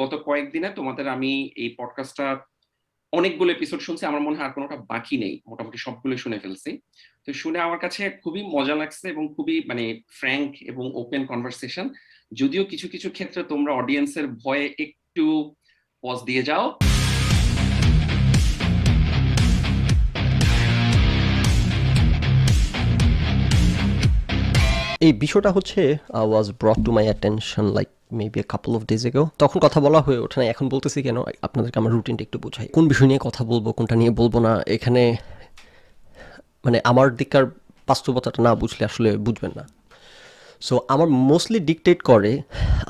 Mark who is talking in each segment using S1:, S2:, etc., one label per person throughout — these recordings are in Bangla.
S1: গত কয়েকদিনে তোমাদের আমি এই পডকাস্টটা অনেকগুলো এপিসোড শুনছি আমার মনে হয় আর কোনোটা বাকি নেই মোটামুটি সবগুলো শুনে ফেলছি তো শুনে আমার কাছে খুবই মজা লাগছে এবং খুবই মানে ফ্র্যাঙ্ক এবং ওপেন কনভারসেশন যদিও কিছু কিছু ক্ষেত্রে তোমরা অডিয়েন্সের ভয়ে একটু পজ দিয়ে যাও এই বিষয়টা হচ্ছে was brought to my attention like maybe a couple of days ago তখন কথা বলা হয়ে ওঠে না এখন বলতেছি কেন আপনাদেরকে আমার রুটিনটা একটু বোঝাই কোন বিষয় নিয়ে কথা বলবো কোনটা নিয়ে বলবো না এখানে মানে আমার দিককার বাস্তবতাটা না বুঝলে আসলে বুঝবেন না সো আমার মোস্টলি ডিকটেট করে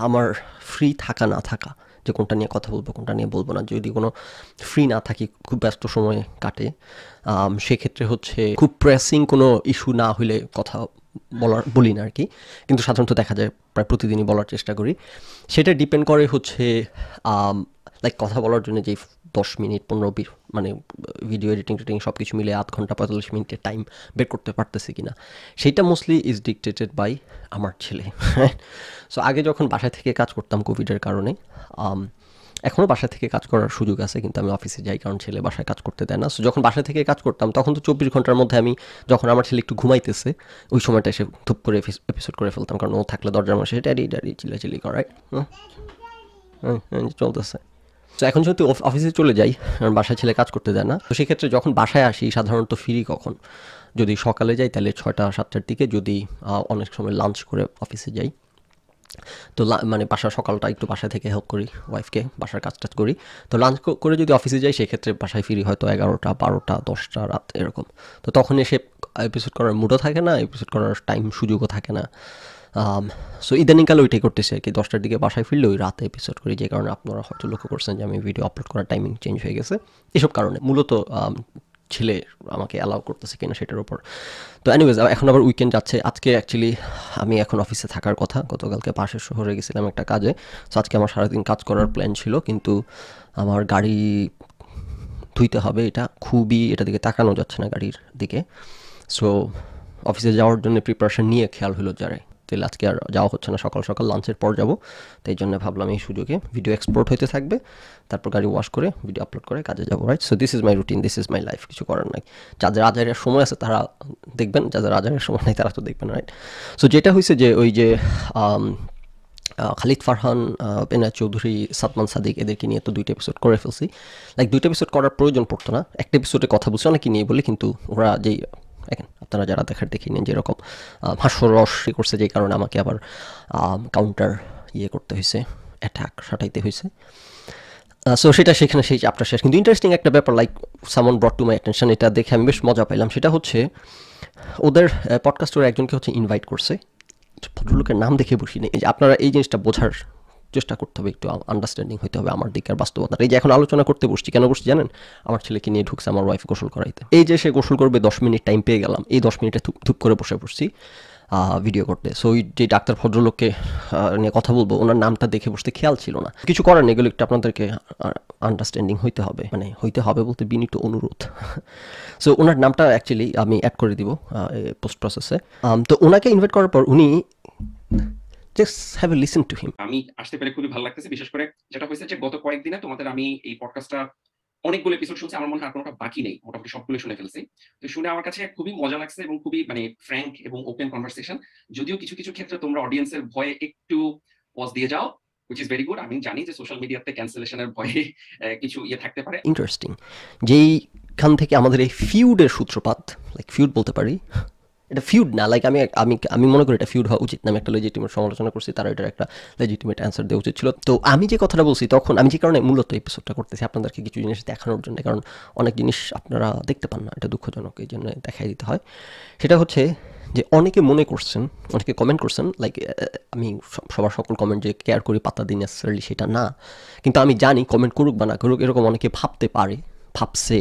S1: আমার ফ্রি থাকা না থাকা যে কোনটা নিয়ে কথা বলবো কোনটা নিয়ে বলবো না যদি কোনো ফ্রি না থাকি খুব ব্যস্ত সময়ে কাটে সেক্ষেত্রে হচ্ছে খুব প্রেসিং কোনো ইস্যু না হলে কথা বলার বলি না আর কি কিন্তু সাধারণত দেখা যায় প্রায় প্রতিদিনই বলার চেষ্টা করি সেটা ডিপেন্ড করে হচ্ছে লাইক কথা বলার জন্য যেই দশ মিনিট পনেরো বিশ মানে ভিডিও এডিটিং টেডিং সব কিছু মিলে আধ ঘন্টা পঁয়তাল্লিশ মিনিটের টাইম বের করতে পারতেছি কি না সেইটা মোস্টলি ইজ ডিকটেটেড বাই আমার ছেলে সো আগে যখন বাসা থেকে কাজ করতাম কোভিডের কারণে um, এখনও বাসা থেকে কাজ করার সুযোগ আছে কিন্তু আমি অফিসে যাই কারণ ছেলে বাসায় কাজ করতে দেয় না সো যখন বাসা থেকে কাজ করতাম তখন তো চব্বিশ ঘন্টার মধ্যে আমি যখন আমার ছেলে একটু ঘুমাইতেছে ওই সময়টা এসে ধুপ করে এপিসোড করে ফেলতাম কারণ ও থাকলে দরজার মাসে ড্যাডি ড্যাডি চিলাচিলি করায় হ্যাঁ চলতেছে তো এখন যেহেতু অফিসে চলে যাই কারণ বাসায় ছেলে কাজ করতে দেয় না তো সেক্ষেত্রে যখন বাসায় আসি সাধারণত ফিরি কখন যদি সকালে যাই তাহলে ছয়টা সাতটার দিকে যদি অনেক সময় লাঞ্চ করে অফিসে যাই তো মানে বাসার সকালটা একটু বাসা থেকে হেল্প করি ওয়াইফকে বাসার কাজ টাজ করি তো লাঞ্চ করে যদি অফিসে যাই সেক্ষেত্রে বাসায় ফিরি হয়তো এগারোটা বারোটা দশটা রাত এরকম তো তখন এসে এপিসোড করার মুডও থাকে না এপিসোড করার টাইম সুযোগও থাকে না সো um, ইদানিংকালে ওইটাই করতেছি আর কি দশটার দিকে বাসায় ফিরলে ওই রাতে এপিসোড করি যে কারণে আপনারা হয়তো লক্ষ্য করছেন যে আমি ভিডিও আপলোড করার টাইমিং চেঞ্জ হয়ে গেছে এসব কারণে মূলত um, ছেলে আমাকে অ্যালাউ করতেছে কিনা সেটার উপর তো অ্যানিওয়েজ এখন আবার উইকেন্ড যাচ্ছে আজকে অ্যাকচুয়ালি আমি এখন অফিসে থাকার কথা গতকালকে পাশের শহরে গেছিলাম একটা কাজে সো আজকে আমার সারাদিন কাজ করার প্ল্যান ছিল কিন্তু আমার গাড়ি ধুইতে হবে এটা খুবই এটা দিকে তাকানো যাচ্ছে না গাড়ির দিকে সো অফিসে যাওয়ার জন্য প্রিপারেশন নিয়ে খেয়াল হলো যারাই তাহলে আজকে আর যাওয়া হচ্ছে না সকাল সকাল লাঞ্চের পর যাব তাই জন্য ভাবলাম এই সুযোগে ভিডিও এক্সপোর্ট হইতে থাকবে তারপর গাড়ি ওয়াশ করে ভিডিও আপলোড করে কাজে যাবো right so this is my routine this is my life কিছু করার নাই যাদের আজারের সময় আছে তারা দেখবেন যাদের আজারের সময় নাই তারা তো দেখবেন রাইট সো যেটা হয়েছে যে ওই যে খালিদ ফারহান পেনা চৌধুরী সাদমান সাদিক এদেরকে নিয়ে তো দুইটা এপিসোড করে ফেলছি লাইক দুইটা এপিসোড করার প্রয়োজন পড়তো না একটা এপিসোডে কথা বলছি অনেকে নিয়ে বলি কিন্তু ওরা যেই দেখেন আপনারা যারা দেখার দেখি নিন যেরকম রস ই করছে যে কারণে আমাকে আবার কাউন্টার ইয়ে করতে হয়েছে অ্যাটাক সাটাইতে হয়েছে সো সেটা সেখানে সেই চাপটা শেষ কিন্তু ইন্টারেস্টিং একটা ব্যাপার লাইক সামন ব্রট টু মাই অ্যাটেনশন এটা দেখে আমি বেশ মজা পাইলাম সেটা হচ্ছে ওদের পডকাস্ট একজনকে হচ্ছে ইনভাইট করছে ভদ্রলোকের নাম দেখে বসি নেই আপনারা এই জিনিসটা বোঝার চেষ্টা করতে হবে একটু আন্ডারস্ট্যান্ডিং হতে হবে আমার দিকের আর বাস্তবতা এই যে এখন আলোচনা করতে বসছি কেন বসছি জানেন আমার ছেলেকে নিয়ে ঢুকছে আমার ওয়াইফ গোসল করাইতে এই যে সে গোসল করবে দশ মিনিট টাইম পেয়ে গেলাম এই দশ মিনিটে থুপ থুপ করে বসে পড়ছি ভিডিও করতে সো ওই যে ডাক্তার ভদ্রলোককে নিয়ে কথা বলবো ওনার নামটা দেখে বসতে খেয়াল ছিল না কিছু করার নেই এগুলো একটু আপনাদেরকে আন্ডারস্ট্যান্ডিং হইতে হবে মানে হইতে হবে বলতে বিনীত অনুরোধ সো ওনার নামটা অ্যাকচুয়ালি আমি অ্যাড করে দিব পোস্ট প্রসেসে তো ওনাকে ইনভাইট করার পর উনি just have listen to him আমি আসতে পেরে খুবই ভালো লাগতেছে বিশেষ করে যেটা হয়েছে যে গত কয়েকদিনে তোমাদের আমি এই পডকাস্টটা অনেকগুলো এপিসোড শুনছি আমার মনে হয় কোনোটা বাকি নেই মোটামুটি সবগুলো শুনে ফেলছি তো শুনে আমার কাছে খুবই মজা লাগছে এবং খুবই মানে ফ্র্যাঙ্ক এবং ওপেন কনভারসেশন যদিও কিছু কিছু ক্ষেত্রে তোমরা অডিয়েন্সের ভয়ে একটু পজ দিয়ে যাও উইচ ইজ ভেরি গুড আমি জানি যে সোশ্যাল মিডিয়াতে ক্যান্সেলেশনের ভয়ে কিছু ইয়ে থাকতে পারে ইন্টারেস্টিং যেইখান থেকে আমাদের এই ফিউডের সূত্রপাত লাইক ফিউড বলতে পারি এটা ফিউড না লাইক আমি আমি আমি মনে করি এটা ফিউড হওয়া উচিত না আমি একটা লেজিটিমেট সমালোচনা করছি তারা এটার একটা লেজিটিমেট অ্যান্সার দেওয়া উচিত ছিল তো আমি যে কথাটা বলছি তখন আমি যে কারণে মূলত এপিসোডটা করতেছি আপনাদেরকে কিছু জিনিস দেখানোর জন্য কারণ অনেক জিনিস আপনারা দেখতে পান না এটা দুঃখজনক এই জন্য দেখাই দিতে হয় সেটা হচ্ছে যে অনেকে মনে করছেন অনেকে কমেন্ট করছেন লাইক আমি সবার সকল কমেন্ট যে কেয়ার করি পাতা দিন নেসারালি সেটা না কিন্তু আমি জানি কমেন্ট করুক বা না করুক এরকম অনেকে ভাবতে পারে ভাবছে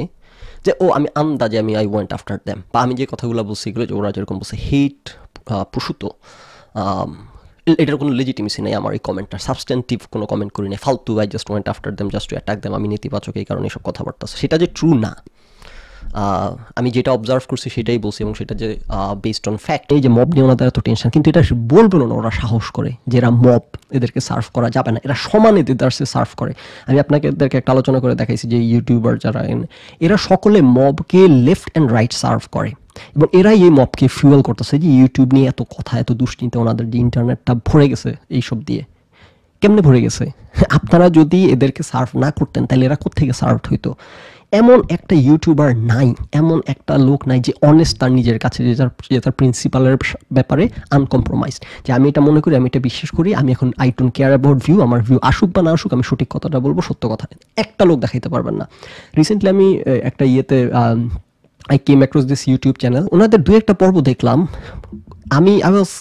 S1: যে ও আমি আন্দাজে আমি আই ওয়েন্ট আফটার দ্যাম বা আমি যে কথাগুলো বলছি এগুলো যে ওরা যেরকম বলছে হেট প্রসূত এটার কোনো লেজিটিমেসি নেই আমার এই কমেন্টটা সাবস্টেন্টিভ কোনো কমেন্ট করি নাই ফালতু I just went after them just to attack them আমি নেতিবাচক এই কারণে এসব কথাবার্তা সেটা যে ট্রু না আমি যেটা অবজার্ভ করছি সেটাই বলছি এবং সেটা যে বেসড অন ফ্যাক্ট এই যে মব নিয়ে ওনাদের এত টেনশন কিন্তু এটা বলবে না ওরা সাহস করে যে এরা মব এদেরকে সার্ভ করা যাবে না এরা সমান এদেরকে সার্ভ করে আমি আপনাকে এদেরকে একটা আলোচনা করে দেখাইছি যে ইউটিউবার যারা এরা সকলে মবকে লেফট অ্যান্ড রাইট সার্ভ করে এবং এরাই এই মবকে ফিউয়েল করতেছে যে ইউটিউব নিয়ে এত কথা এত দুশ্চিন্তা ওনাদের যে ইন্টারনেটটা ভরে গেছে এইসব দিয়ে কেমনে ভরে গেছে আপনারা যদি এদেরকে সার্ভ না করতেন তাহলে এরা কোথেকে সার্ভ হইতো এমন একটা ইউটিউবার নাই এমন একটা লোক নাই যে অনেস্ট তার নিজের কাছে যে তার যে তার প্রিন্সিপালের ব্যাপারে আনকম্প্রোমাইজ যে আমি এটা মনে করি আমি এটা বিশ্বাস করি আমি এখন I don't care about view আমার ভিউ আসুক বা না আসুক আমি সঠিক কথাটা বলবো সত্য কথা একটা লোক দেখাইতে পারবেন না রিসেন্টলি আমি একটা ইয়েতে I came across this YouTube channel ওনাদের দু একটা পর্ব দেখলাম আমি আই ওয়াজ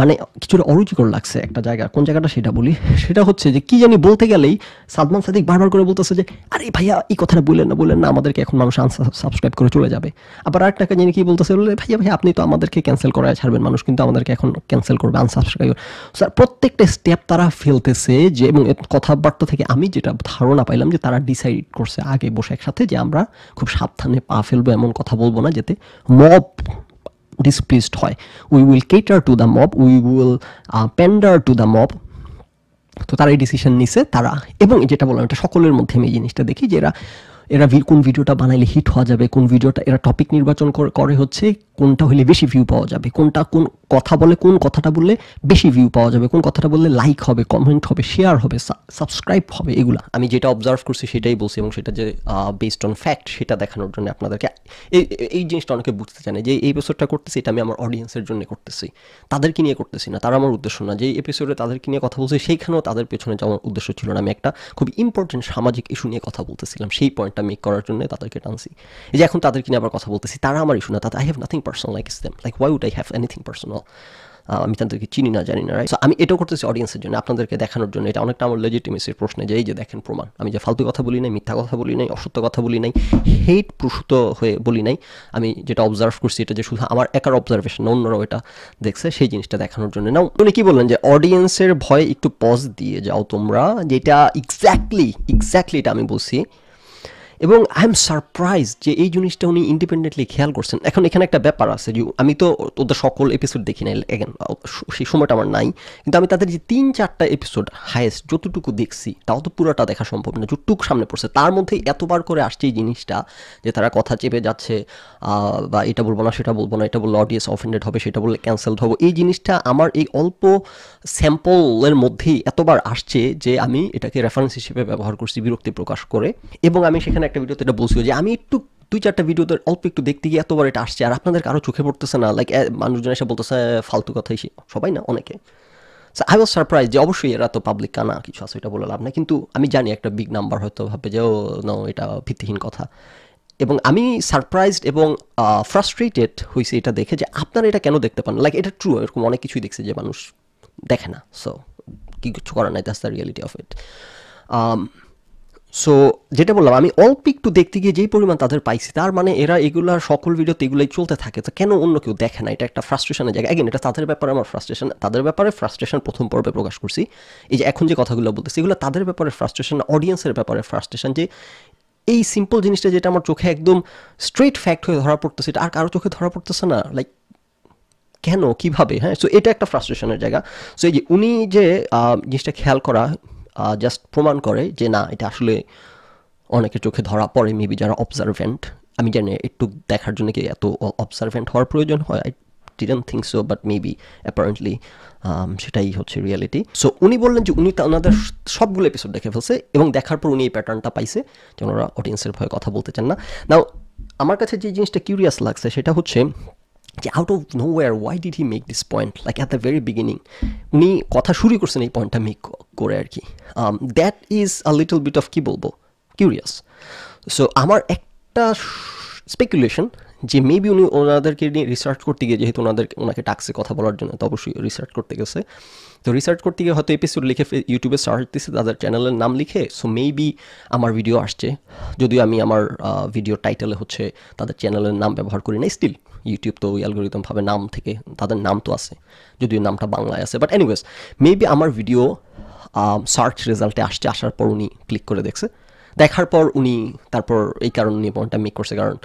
S1: মানে কিছুটা অরুচিকর লাগছে একটা জায়গা কোন জায়গাটা সেটা বলি সেটা হচ্ছে যে কি জানি বলতে গেলেই সালমান সাদিক বারবার করে বলতেছে যে আরে ভাইয়া এই কথাটা বললেন না বললেন না আমাদেরকে এখন মানুষ সাবস্ক্রাইব করে চলে যাবে আবার আর একটা জিনিস কি বলতেছে বলে ভাইয়া ভাইয়া আপনি তো আমাদেরকে ক্যান্সেল করায় ছাড়বেন মানুষ কিন্তু আমাদেরকে এখন ক্যান্সেল করবে আনসাবস্ক্রাইব স্যার প্রত্যেকটা স্টেপ তারা ফেলতেছে যে এবং কথাবার্তা থেকে আমি যেটা ধারণা পাইলাম যে তারা ডিসাইড করছে আগে বসে একসাথে যে আমরা খুব সাবধানে পা ফেলবো এমন কথা বলবো না যাতে মব displeased হয় we will cater to the mob we will pander to the mob তো তারা এই ডিসিশন নিছে তারা এবং যেটা বললাম এটা সকলের মধ্যে আমি এই জিনিসটা দেখি যে এরা এরা কোন ভিডিওটা বানাইলে হিট হওয়া যাবে কোন ভিডিওটা এরা টপিক নির্বাচন করে হচ্ছে কোনটা হলে বেশি ভিউ পাওয়া যাবে কোনটা কোন কথা বলে কোন কথাটা বললে বেশি ভিউ পাওয়া যাবে কোন কথাটা বললে লাইক হবে কমেন্ট হবে শেয়ার হবে সাবস্ক্রাইব হবে এগুলো আমি যেটা অবজার্ভ করছি সেটাই বলছি এবং সেটা যে বেসড অন ফ্যাক্ট সেটা দেখানোর জন্য আপনাদেরকে এই এই জিনিসটা অনেকে বুঝতে চায় না যে এই এপিসোডটা করতেছি এটা আমি আমার অডিয়েন্সের জন্য করতেছি তাদেরকে নিয়ে করতেছি না তারা আমার উদ্দেশ্য না যে এপিসোডে তাদেরকে নিয়ে কথা বলছি সেইখানেও তাদের পেছনে আমার উদ্দেশ্য ছিল না আমি একটা খুব ইম্পর্টেন্ট সামাজিক ইস্যু নিয়ে কথা বলতেছিলাম সেই পয়েন্টটা মেক করার জন্য তাদেরকে টানছি এই যে এখন তাদেরকে নিয়ে আবার কথা বলতেছি তারা আমার ইস্যু না তাদের I have nothing personal like them like why would I have anything personal আমি তাদেরকে চিনি না জানি না রাইট সো আমি এটাও করতেছি অডিয়েন্সের জন্য আপনাদেরকে দেখানোর জন্য এটা অনেকটা আমার লেজিটিমেসির প্রশ্নে যে এই যে দেখেন প্রমাণ আমি যে ফালতু কথা বলি নাই মিথ্যা কথা বলি নাই অসত্য কথা বলি নাই হেট প্রসূত হয়ে বলি নাই আমি যেটা অবজার্ভ করছি এটা যে শুধু আমার একার অবজারভেশন অন্যরাও এটা দেখছে সেই জিনিসটা দেখানোর জন্য নাও উনি কী বললেন যে অডিয়েন্সের ভয় একটু পজ দিয়ে যাও তোমরা যেটা এক্স্যাক্টলি এক্স্যাক্টলি এটা আমি বলছি এবং আই এম সারপ্রাইজ যে এই জিনিসটা উনি ইন্ডিপেন্ডেন্টলি খেয়াল করছেন এখন এখানে একটা ব্যাপার আছে যে আমি তো ওদের সকল এপিসোড দেখি নাই এগেন সেই সময়টা আমার নাই কিন্তু আমি তাদের যে তিন চারটা এপিসোড হায়েস্ট যতটুকু দেখছি তাও তো পুরোটা দেখা সম্ভব না যতটুক সামনে পড়ছে তার মধ্যে এতবার করে আসছে এই জিনিসটা যে তারা কথা চেপে যাচ্ছে বা এটা বলবো না সেটা বলবো না এটা বললে অডিয়েন্স অফেন্ডেড হবে সেটা বললে ক্যান্সেল হবে এই জিনিসটা আমার এই অল্প স্যাম্পলের মধ্যেই এতবার আসছে যে আমি এটাকে রেফারেন্স হিসেবে ব্যবহার করছি বিরক্তি প্রকাশ করে এবং আমি সেখানে একটা ভিডিওতে এটা বলছিল যে আমি একটু দুই চারটা ভিডিওতে অল্প একটু দেখতে গিয়ে এতবার এটা আসছে আর আপনাদের কারো চোখে পড়তেছে না লাইক মানুষজন এসে বলতেছে ফালতু কথাই সবাই না অনেকে সো আই ওয়াজ সারপ্রাইজ যে অবশ্যই এরা তো পাবলিক কানা কিছু আছে এটা বলে লাভ না কিন্তু আমি জানি একটা বিগ নাম্বার হয়তো ভাবে যে ও নো এটা ভিত্তিহীন কথা এবং আমি সারপ্রাইজড এবং ফ্রাস্ট্রেটেড হয়েছে এটা দেখে যে আপনারা এটা কেন দেখতে পান লাইক এটা ট্রু এরকম অনেক কিছুই দেখছে যে মানুষ দেখে না সো কিছু করার নাই that's the reality of it so যেটা বললাম আমি অল্প একটু দেখতে গিয়ে যেই পরিমাণ তাদের পাইছি তার মানে এরা এগুলার সকল ভিডিওতে এগুলোই চলতে থাকে তো কেন অন্য কেউ দেখে না এটা একটা ফ্রাস্ট্রেশনের জায়গা এগেন এটা তাদের ব্যাপারে আমার ফ্রাস্ট্রেশন তাদের ব্যাপারে ফ্রাস্ট্রেশন প্রথম পর্বে প্রকাশ করছি এই যে এখন যে কথাগুলো বলতেছি এগুলো তাদের ব্যাপারে ফ্রাস্ট্রেশন অডিয়েন্সের ব্যাপারে ফ্রাস্ট্রেশন যে এই সিম্পল জিনিসটা যেটা আমার চোখে একদম স্ট্রেট ফ্যাক্ট হয়ে ধরা পড়তেছে এটা আর কারো চোখে ধরা পড়তেছে না লাইক কেন কিভাবে হ্যাঁ সো এটা একটা ফ্রাস্ট্রেশনের জায়গা সো এই যে উনি যে জিনিসটা খেয়াল করা জাস্ট প্রমাণ করে যে না এটা আসলে অনেকের চোখে ধরা পড়ে মেবি যারা অবজারভেন্ট আমি জানি একটু দেখার জন্য কি এত অবজারভেন্ট হওয়ার প্রয়োজন হয় I didn't think so but maybe apparently সেটাই হচ্ছে রিয়ালিটি সো উনি বললেন যে উনি ওনাদের সবগুলো এপিসোড দেখে ফেলছে এবং দেখার পর উনি এই প্যাটার্নটা পাইছে যে ওনারা অডিয়েন্সের ভয়ে কথা বলতে চান না নাও আমার কাছে যে জিনিসটা কিউরিয়াস লাগছে সেটা হচ্ছে যে out of nowhere why did he make this point like at the very beginning উনি কথা শুরু করছেন এই পয়েন্টটা মেক করে আর কি that is a little bit of কী বলবো কিউরিয়াস সো আমার একটা স্পেকুলেশন যে মেবি উনি ওনাদেরকে নিয়ে রিসার্চ করতে গিয়ে যেহেতু ওনাদের ওনাকে টাক্সে কথা বলার জন্য তো অবশ্যই রিসার্চ করতে গেছে তো রিসার্চ করতে গিয়ে হয়তো এপিসোড লিখে ইউটিউবে সার্চ দিছে তাদের চ্যানেলের নাম লিখে সো মেবি আমার ভিডিও আসছে যদিও আমি আমার ভিডিও টাইটেলে হচ্ছে তাদের চ্যানেলের নাম ব্যবহার করি না স্টিল ইউটিউব তো ওই অ্যালগোরিদম ভাবে নাম থেকে তাদের নাম তো আছে যদিও নামটা বাংলায় আছে বাট এনিওয়েজ মেবি আমার ভিডিও সার্চ রেজাল্টে আসতে আসার পর উনি ক্লিক করে দেখছে দেখার পর উনি তারপর এই কারণে উনি পয়েন্টটা মেক করছে কারণ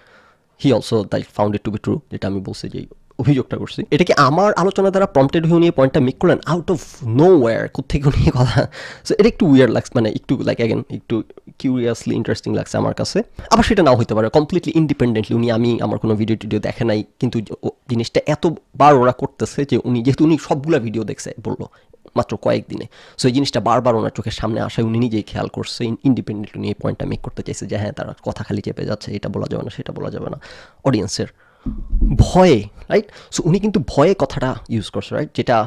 S1: he also they found it to be true যেটা আমি বলছি যে অভিযোগটা করছি এটা কি আমার আলোচনা দ্বারা প্রম্পটেড হয়ে উনি পয়েন্টটা মেক করলেন আউট অফ নো ওয়্যার কোথেকে উনি কথা সো এটা একটু উইয়ার লাগছে মানে একটু লাইক অ্যাগেন একটু কিউরিয়াসলি ইন্টারেস্টিং লাগছে আমার কাছে আবার সেটা নাও হতে পারে কমপ্লিটলি ইন্ডিপেন্ডেন্টলি উনি আমি আমার কোনো ভিডিও টিডিও দেখে নাই কিন্তু জিনিসটা এতবার ওরা করতেছে যে উনি যেহেতু উনি সবগুলা ভিডিও দেখছে বললো মাত্র কয়েকদিনে সো এই জিনিসটা বারবার ওনার চোখের সামনে আসায় উনি নিজেই খেয়াল করছে ইন্ডিপেন্ডেন্ট উনি এই পয়েন্টটা মেক করতে চাইছে যে হ্যাঁ তারা কথা খালি চেপে যাচ্ছে এটা বলা যাবে না সেটা বলা যাবে না অডিয়েন্সের ভয়ে রাইট সো উনি কিন্তু ভয়ে কথাটা ইউজ করছে রাইট যেটা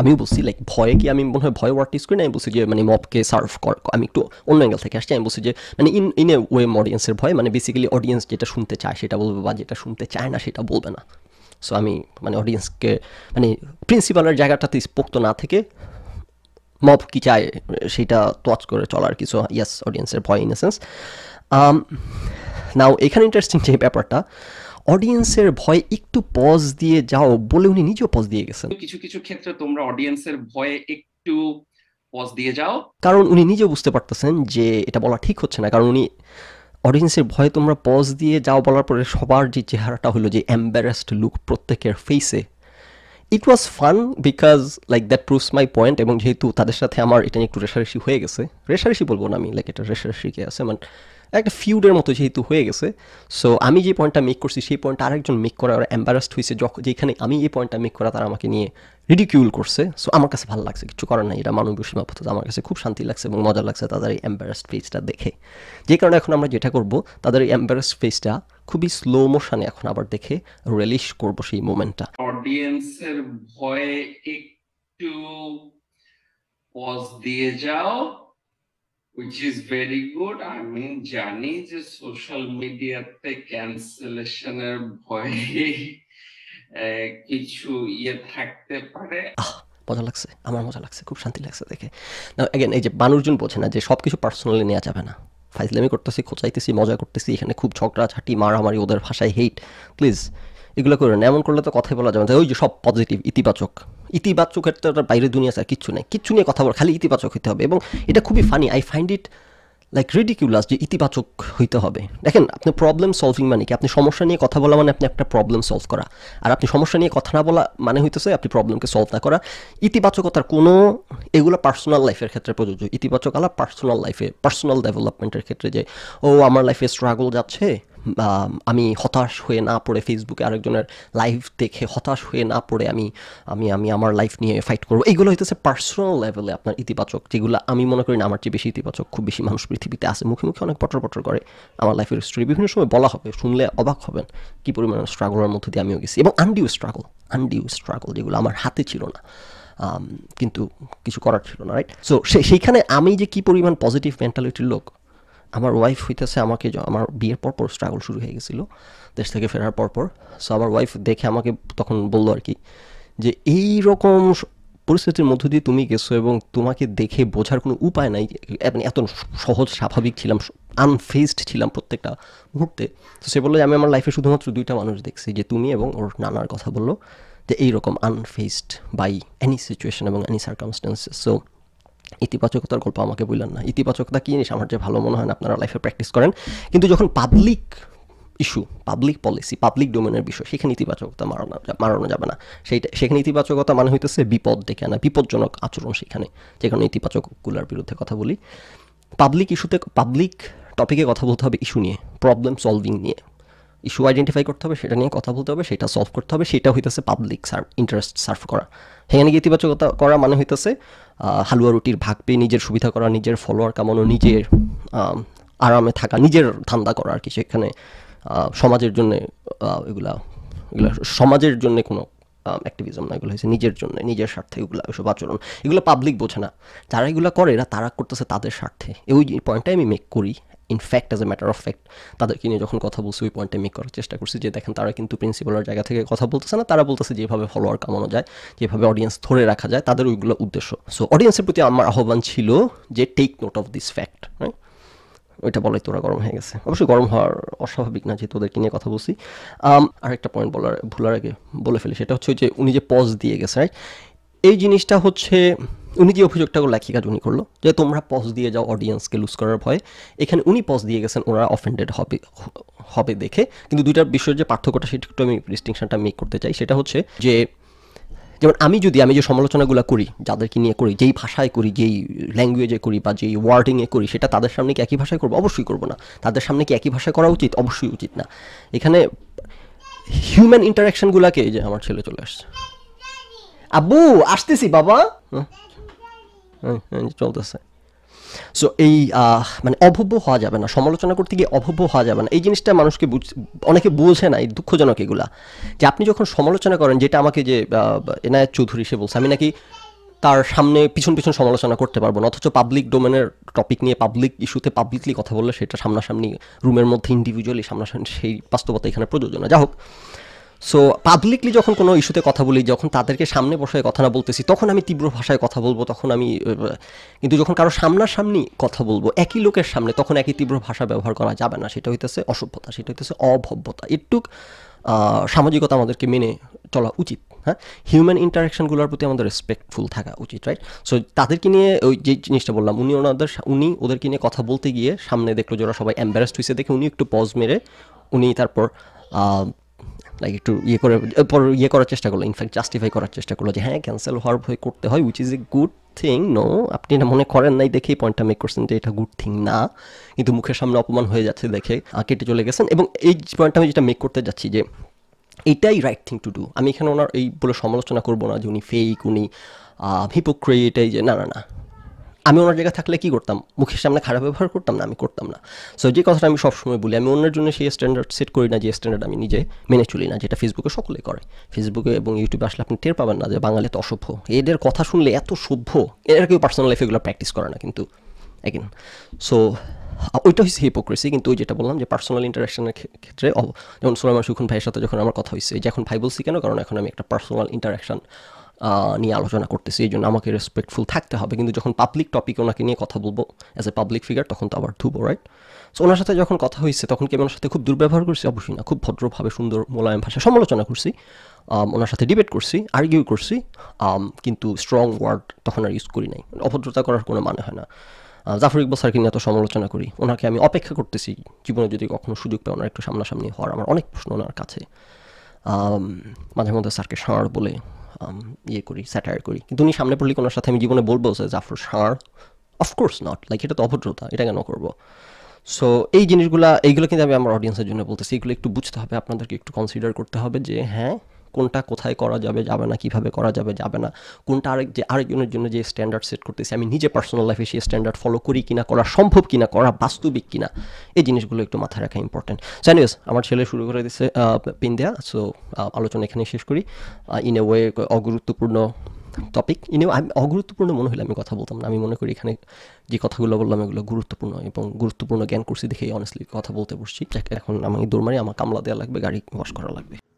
S1: আমিও বলছি লাইক ভয়ে কি আমি মনে হয় ভয় ওয়ার্ড ইউজ করি না আমি বলছি যে মানে মপকে সার্ভ কর আমি একটু অন্য অ্যাঙ্গেল থেকে আসছি আমি বলছি যে মানে ইন ইন এ ওয়েম অডিয়েন্সের ভয় মানে বেসিক্যালি অডিয়েন্স যেটা শুনতে চায় সেটা বলবে বা যেটা শুনতে চায় না সেটা বলবে না সো আমি মানে অডিয়েন্সকে মানে প্রিন্সিপালের জায়গাটাতে পোক্ত না থেকে মব কি চায় সেটা টচ করে চলার কিছু ইয়াস অডিয়েন্সের ভয় ইন এ সেন্স নাও এখানে ইন্টারেস্টিং যে ব্যাপারটা অডিয়েন্সের ভয়ে একটু পজ দিয়ে যাও বলে উনি নিজেও পজ দিয়ে গেছেন কিছু কিছু ক্ষেত্রে তোমরা অডিয়েন্সের ভয়ে একটু পজ দিয়ে যাও কারণ উনি নিজেও বুঝতে পারতেছেন যে এটা বলা ঠিক হচ্ছে না কারণ উনি অডিয়েন্সের ভয়ে তোমরা পজ দিয়ে যাও বলার পরে সবার যে চেহারাটা হলো যে এম্বারাসড লুক প্রত্যেকের ফেসে it was fun because like that proves my point এবং যেহেতু তাদের সাথে আমার এটা নিয়ে একটু রেশারেশি হয়ে গেছে রেশারেশি বলবো না আমি লাইক এটা রেশারেশি কে আছে মানে একটা ফিউডের মতো যেহেতু হয়ে গেছে সো আমি যে পয়েন্টটা মেক করছি সেই পয়েন্টটা আরেকজন মেক করা ওরা অ্যাম্বারাসড হয়েছে যখন যেখানে আমি এই পয়েন্টটা মেক করা তারা আমাকে নিয়ে রিডিকিউল করছে সো আমার কাছে ভালো লাগছে কিছু করার নাই এটা মানবীয় সীমাবদ্ধতা আমার কাছে খুব শান্তি লাগছে এবং মজা লাগছে তাদের এই অ্যাম্বারাসড ফেসটা দেখে যে কারণে এখন আমরা যেটা করব তাদের এই অ্যাম্বারাসড ফেসটা খুবই স্লো মোশনে এখন আবার দেখে রিলিশ করব সেই মোমেন্টটা অডিয়েন্সের ভয়ে একটু পজ দিয়ে যাও which is very good. আমি জানি যে সোশ্যাল মিডিয়াতে ক্যান্সেলেশনের ভয়ে কিছু ইয়ে থাকতে পারে মজা লাগছে আমার মজা লাগছে খুব শান্তি লাগছে দেখে না এগেন এই যে মানুষজন বোঝে না যে সব কিছু পার্সোনালি নেওয়া যাবে না ফাইজলামি করতেছি খোঁচাইতেছি মজা করতেছি এখানে খুব ঝগড়া ঝাঁটি মারামারি ওদের ভাষায় হেট প্লিজ এগুলো করে না এমন করলে তো কথাই বলা যাবে না ওই যে সব পজিটিভ ইতিবাচক ক্ষেত্রে তো বাইরে দুনিয়া স্যার কিচ্ছু নেই কিচ্ছু নিয়ে কথা বল খালি ইতিবাচক হইতে হবে এবং এটা খুবই funny I find it like ridiculous যে ইতিবাচক হইতে হবে দেখেন আপনি প্রবলেম সলভিং মানে কি আপনি সমস্যা নিয়ে কথা বলা মানে আপনি একটা প্রবলেম সলভ করা আর আপনি সমস্যা নিয়ে কথা না বলা মানে হইতেছে আপনি প্রবলেমকে সলভ না করা ইতিবাচকতার কোনো এগুলো পার্সোনাল লাইফের ক্ষেত্রে প্রযোজ্য ইতিবাচক আলা পার্সোনাল লাইফে পার্সোনাল ডেভেলপমেন্টের ক্ষেত্রে যে ও আমার লাইফে স্ট্রাগল যাচ্ছে আমি হতাশ হয়ে না পড়ে ফেসবুকে আরেকজনের লাইভ দেখে হতাশ হয়ে না পড়ে আমি আমি আমি আমার লাইফ নিয়ে ফাইট করবো এইগুলো হইতেছে পার্সোনাল লেভেলে আপনার ইতিবাচক যেগুলো আমি মনে করি না আমার চেয়ে বেশি ইতিবাচক খুব বেশি মানুষ পৃথিবীতে আসে মুখে মুখে অনেক পটর পটর করে আমার লাইফের স্টোরি বিভিন্ন সময় বলা হবে শুনলে অবাক হবেন কী পরিমাণ স্ট্রাগলের মধ্যে দিয়ে আমিও গেছি এবং আনডিউ স্ট্রাগল আনডিউ স্ট্রাগল যেগুলো আমার হাতে ছিল না কিন্তু কিছু করার ছিল না রাইট সো সেইখানে আমি যে কী পরিমাণ পজিটিভ মেন্টালিটির লোক আমার ওয়াইফ হইতেছে আমাকে আমার বিয়ের পর পর স্ট্রাগল শুরু হয়ে গেছিলো দেশ থেকে ফেরার পর পর সো আমার ওয়াইফ দেখে আমাকে তখন বললো আর কি যে এই রকম পরিস্থিতির মধ্য দিয়ে তুমি গেছো এবং তোমাকে দেখে বোঝার কোনো উপায় নাই মানে এত সহজ স্বাভাবিক ছিলাম আনফেসড ছিলাম প্রত্যেকটা মুহূর্তে তো সে বললো যে আমি আমার লাইফে শুধুমাত্র দুইটা মানুষ দেখছি যে তুমি এবং ওর নানার কথা বললো যে এইরকম আনফেসড বাই এনি সিচুয়েশন এবং এনি সার্কামস্টান্সেস সো ইতিবাচকতার গল্প আমাকে বললেন না ইতিবাচকতা কী জিনিস আমার যে ভালো মনে হয় না আপনারা লাইফে প্র্যাকটিস করেন কিন্তু যখন public issue public policy public ডোমেনের বিষয় সেখানে ইতিবাচকতা মারানো মারানো যাবে না সেইটা সেখানে ইতিবাচকতা মানে হইতেছে বিপদ ডেকে আনা বিপজ্জনক আচরণ সেখানে যেখানে ইতিবাচকগুলোর বিরুদ্ধে কথা বলি পাবলিক ইস্যুতে পাবলিক টপিকে কথা বলতে হবে ইস্যু নিয়ে প্রবলেম সলভিং নিয়ে ইস্যু আইডেন্টিফাই করতে হবে সেটা নিয়ে কথা বলতে হবে সেটা সলভ করতে হবে সেটা হইতেছে পাবলিক ইন্টারেস্ট সার্ভ করা সেখানে গিয়ে ইতিবাচকতা করা মানে হইতেছে হালুয়া রুটির ভাগ পেয়ে নিজের সুবিধা করা নিজের ফলোয়ার কামানো নিজের আরামে থাকা নিজের ধান্দা করা আর কি সেখানে সমাজের জন্য এগুলা এগুলা সমাজের জন্য কোনো অ্যাক্টিভিজম না এগুলো হয়েছে নিজের জন্য নিজের স্বার্থে এগুলো ওইসব আচরণ এগুলো পাবলিক বোঝে না যারা এগুলো করে না তারা করতেছে তাদের স্বার্থে ওই পয়েন্টটাই আমি মেক করি in fact as a matter of fact তাদেরকে নিয়ে যখন কথা বলছি ওই পয়েন্টে মেক করার চেষ্টা করছি যে দেখেন তারা কিন্তু প্রিন্সিপালের জায়গা থেকে কথা বলতেছে না তারা বলতেছে যেভাবে ফলোয়ার কামানো যায় যেভাবে অডিয়েন্স ধরে রাখা যায় তাদের ওইগুলো উদ্দেশ্য সো অডিয়েন্সের প্রতি আমার আহ্বান ছিল যে take note of this fact ওইটা বলাই তোরা গরম হয়ে গেছে অবশ্যই গরম হওয়ার অস্বাভাবিক না যে তোদেরকে নিয়ে কথা বলছি আর একটা পয়েন্ট বলার ভুলার আগে বলে ফেলি সেটা হচ্ছে যে উনি যে পজ দিয়ে গেছে রাইট এই জিনিসটা হচ্ছে উনি যে অভিযোগটা লেখিকা উনি করলো যে তোমরা পজ দিয়ে যাও অডিয়েন্সকে লুজ করার ভয়ে এখানে উনি পজ দিয়ে গেছেন ওনারা অফেন্ডেড হবে হবে দেখে কিন্তু দুইটার বিষয়ের যে পার্থক্যটা সেটা একটু আমি ডিস্টিংশনটা মেক করতে চাই সেটা হচ্ছে যে যেমন আমি যদি আমি যে সমালোচনাগুলো করি যাদেরকে নিয়ে করি যেই ভাষায় করি যেই ল্যাঙ্গুয়েজে করি বা যেই ওয়ার্ডিংয়ে করি সেটা তাদের সামনে কি একই ভাষায় করবো অবশ্যই করবো না তাদের সামনে কি একই ভাষায় করা উচিত অবশ্যই উচিত না এখানে হিউম্যান ইন্টারাকশনগুলোকে যে আমার ছেলে চলে আসছে আব্বু আসতেছি বাবা হ্যাঁ। হ্যাঁ, হ্যাঁ, চলতেছে সো এই মানে অভব্য হওয়া যাবে না সমালোচনা করতে গিয়ে অভব্য হওয়া যাবে না এই জিনিসটা মানুষকে অনেকে বোঝে না এই দুঃখজনক এগুলা যে আপনি যখন সমালোচনা করেন যেটা আমাকে যে এনায়ত চৌধুরী সে বলছে আমি নাকি তার সামনে পিছন পিছন সমালোচনা করতে পারবো না অথচ পাবলিক ডোমেনের টপিক নিয়ে পাবলিক ইস্যুতে পাবলিকলি কথা বললে সেটা সামনাসামনি রুমের মধ্যে ইন্ডিভিজুয়ালি সামনাসামনি সেই বাস্তবতা এখানে প্রযোজনা যা হোক সো পাবলিকলি যখন কোনো ইস্যুতে কথা বলি যখন তাদেরকে সামনে বসায় কথা না বলতেছি তখন আমি তীব্র ভাষায় কথা বলবো তখন আমি কিন্তু যখন কারো সামনাসামনি কথা বলবো একই লোকের সামনে তখন একই তীব্র ভাষা ব্যবহার করা যাবে না সেটা হইতেছে অসভ্যতা সেটা হইতেছে অভভ্যতা একটুক সামাজিকতা আমাদেরকে মেনে চলা উচিত হ্যাঁ হিউম্যান ইন্টারাকশানগুলোর প্রতি আমাদের রেসপেক্টফুল থাকা উচিত রাইট সো তাদেরকে নিয়ে ওই যে জিনিসটা বললাম উনি ওনাদের উনি ওদেরকে নিয়ে কথা বলতে গিয়ে সামনে দেখলো যে ওরা সবাই অ্যাম্বারাসড হয়েছে দেখে উনি একটু পজ মেরে উনি তারপর লাইক একটু ইয়ে করে ইয়ে করার চেষ্টা করলো ইনফ্যাক্ট জাস্টিফাই করার চেষ্টা করলো যে হ্যাঁ ক্যান্সেল হওয়ার ভয় করতে হয় which is a good thing no আপনি এটা মনে করেন নাই দেখেই পয়েন্টটা মেক করছেন যে এটা গুড থিং না কিন্তু মুখের সামনে অপমান হয়ে যাচ্ছে দেখে কেটে চলে গেছেন এবং এই পয়েন্টটা আমি যেটা মেক করতে যাচ্ছি যে এটাই রাইট থিং টু ডু আমি এখানে ওনার এই বলে সমালোচনা করবো না যে উনি ফেক উনি হিপোক্রেট এই যে না না না আমি ওনার জায়গা থাকলে কি করতাম মুখের সামনে খারাপ ব্যবহার করতাম না আমি করতাম না সো যে কথাটা আমি সবসময় বলি আমি অন্যের জন্য সেই স্ট্যান্ডার্ড সেট করি না যে স্ট্যান্ডার্ড আমি নিজে মেনে চলি না যেটা ফেসবুকে সকলে করে ফেসবুকে এবং ইউটিউবে আসলে আপনি টের পাবেন না যে বাঙালি তো অসভ্য এদের কথা শুনলে এত সভ্য এরা কেউ পার্সোনাল লাইফে এগুলো প্র্যাকটিস করে না কিন্তু একদিন সো ওইটা হচ্ছে হিপোক্রেসি কিন্তু ওই যেটা বললাম যে পার্সোনাল ইন্টারাকশনের ক্ষেত্রে যেমন সোলামান সুখন ভাইয়ের সাথে যখন আমার কথা হয়েছে যে এখন ভাই বলছি কেন কারণ এখন আমি একটা পার্সোনাল ইন্টারাকশন নিয়ে আলোচনা করতেছি এই জন্য আমাকে রেসপেক্টফুল থাকতে হবে কিন্তু যখন পাবলিক টপিক ওনাকে নিয়ে কথা বলবো অ্যাজ এ পাবলিক ফিগার তখন তো আবার ধুবো রাইট সো ওনার সাথে যখন কথা হয়েছে তখন কি আমি ওনার সাথে খুব দুর্ব্যবহার করছি অবশ্যই না খুব ভদ্রভাবে সুন্দর মোলায়ম ভাষা সমালোচনা করছি ওনার সাথে ডিবেট করছি আর্গিউ করছি কিন্তু স্ট্রং ওয়ার্ড তখন আর ইউজ করি নাই অভদ্রতা করার কোনো মানে হয় না জাফর ইকবাল স্যারকে নিয়ে এত সমালোচনা করি ওনাকে আমি অপেক্ষা করতেছি জীবনে যদি কখনো সুযোগ পাই ওনার একটু সামনাসামনি হওয়ার আমার অনেক প্রশ্ন ওনার কাছে মাঝে মধ্যে স্যারকে সাঁড় বলে ইয়ে করি স্যাটায়ার করি কিন্তু উনি সামনে পড়লে কোনো সাথে আমি জীবনে বলবো যে Jafar sir of course not like এটা তো অভদ্রতা এটা কেন করবো সো এই জিনিসগুলো এইগুলো কিন্তু আমি আমার অডিয়েন্সের জন্য বলতেছি এগুলো একটু বুঝতে হবে আপনাদেরকে একটু কনসিডার করতে হবে যে হ্যাঁ কোনটা কোথায় করা যাবে যাবে না কিভাবে করা যাবে যাবে না কোনটা আরেক যে আরেকজনের জন্য যে স্ট্যান্ডার্ড সেট করতেছি আমি নিজে পার্সোনাল লাইফে সেই স্ট্যান্ডার্ড ফলো করি কিনা করা সম্ভব কিনা করা বাস্তবিক কিনা এই জিনিসগুলো একটু মাথায় রাখা ইম্পর্টেন্ট সো আমার ছেলে শুরু করে দিচ্ছে পিন দেয়া সো আলোচনা এখানে শেষ করি ইন এ ওয়ে অগুরুত্বপূর্ণ টপিক ইনেও আমি অগুরুত্বপূর্ণ মনে হলে আমি কথা বলতাম না আমি মনে করি এখানে যে কথাগুলো বললাম এগুলো গুরুত্বপূর্ণ এবং গুরুত্বপূর্ণ জ্ঞান করছি দেখেই অনেস্টলি কথা বলতে বসছি এখন আমি দৌড় মারি আমার কামলা দেওয়া লাগবে গাড়ি ওয়াশ করা লাগবে